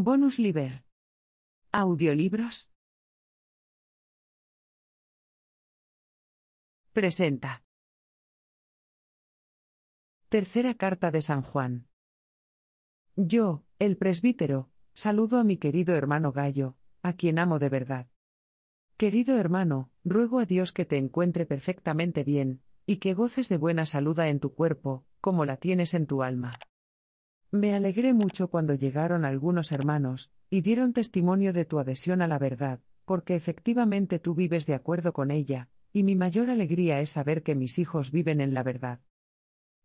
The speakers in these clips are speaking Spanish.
Bonus Liber. Audiolibros. Presenta. Tercera carta de San Juan. Yo, el presbítero, saludo a mi querido hermano Gallo, a quien amo de verdad. Querido hermano, ruego a Dios que te encuentre perfectamente bien, y que goces de buena salud en tu cuerpo, como la tienes en tu alma. Me alegré mucho cuando llegaron algunos hermanos, y dieron testimonio de tu adhesión a la verdad, porque efectivamente tú vives de acuerdo con ella, y mi mayor alegría es saber que mis hijos viven en la verdad.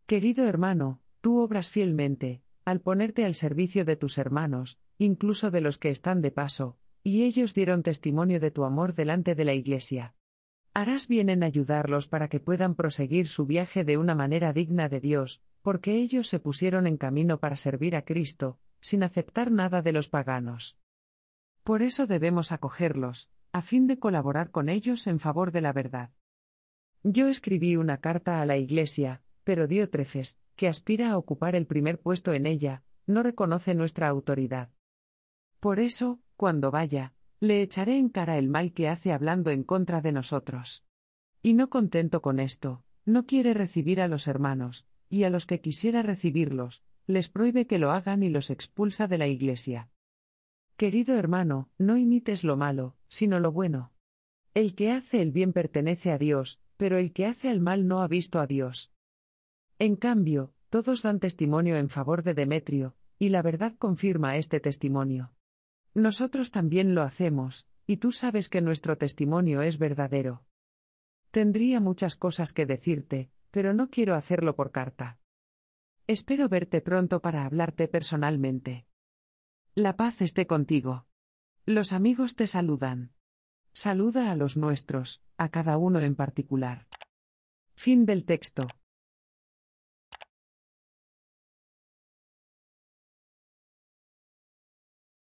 Querido hermano, tú obras fielmente, al ponerte al servicio de tus hermanos, incluso de los que están de paso, y ellos dieron testimonio de tu amor delante de la Iglesia. Harás bien en ayudarlos para que puedan proseguir su viaje de una manera digna de Dios, porque ellos se pusieron en camino para servir a Cristo, sin aceptar nada de los paganos. Por eso debemos acogerlos, a fin de colaborar con ellos en favor de la verdad. Yo escribí una carta a la Iglesia, pero Diótrefes, que aspira a ocupar el primer puesto en ella, no reconoce nuestra autoridad. Por eso, cuando vaya, le echaré en cara el mal que hace hablando en contra de nosotros. Y no contento con esto, no quiere recibir a los hermanos, y a los que quisiera recibirlos, les prohíbe que lo hagan y los expulsa de la iglesia. Querido hermano, no imites lo malo, sino lo bueno. El que hace el bien pertenece a Dios, pero el que hace el mal no ha visto a Dios. En cambio, todos dan testimonio en favor de Demetrio, y la verdad confirma este testimonio. Nosotros también lo hacemos, y tú sabes que nuestro testimonio es verdadero. Tendría muchas cosas que decirte, pero no quiero hacerlo por carta. Espero verte pronto para hablarte personalmente. La paz esté contigo. Los amigos te saludan. Saluda a los nuestros, a cada uno en particular. Fin del texto.